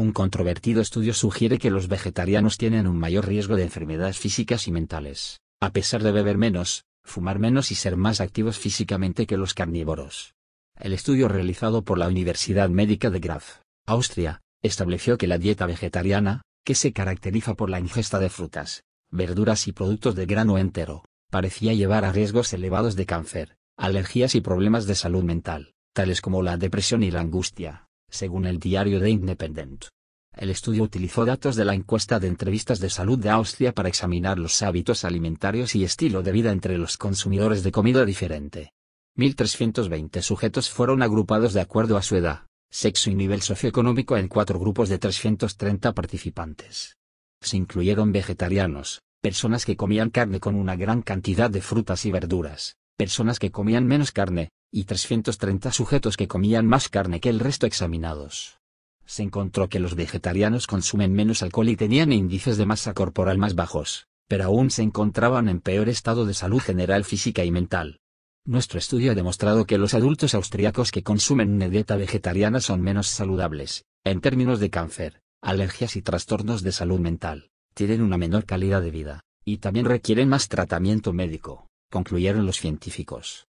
Un controvertido estudio sugiere que los vegetarianos tienen un mayor riesgo de enfermedades físicas y mentales, a pesar de beber menos, fumar menos y ser más activos físicamente que los carnívoros. El estudio realizado por la Universidad Médica de Graf, Austria, estableció que la dieta vegetariana, que se caracteriza por la ingesta de frutas, verduras y productos de grano entero, parecía llevar a riesgos elevados de cáncer, alergias y problemas de salud mental, tales como la depresión y la angustia según el diario The Independent. El estudio utilizó datos de la encuesta de entrevistas de salud de Austria para examinar los hábitos alimentarios y estilo de vida entre los consumidores de comida diferente. 1.320 sujetos fueron agrupados de acuerdo a su edad, sexo y nivel socioeconómico en cuatro grupos de 330 participantes. Se incluyeron vegetarianos, personas que comían carne con una gran cantidad de frutas y verduras, personas que comían menos carne, y 330 sujetos que comían más carne que el resto examinados. Se encontró que los vegetarianos consumen menos alcohol y tenían índices de masa corporal más bajos, pero aún se encontraban en peor estado de salud general física y mental. Nuestro estudio ha demostrado que los adultos austriacos que consumen una dieta vegetariana son menos saludables, en términos de cáncer, alergias y trastornos de salud mental, tienen una menor calidad de vida, y también requieren más tratamiento médico, concluyeron los científicos.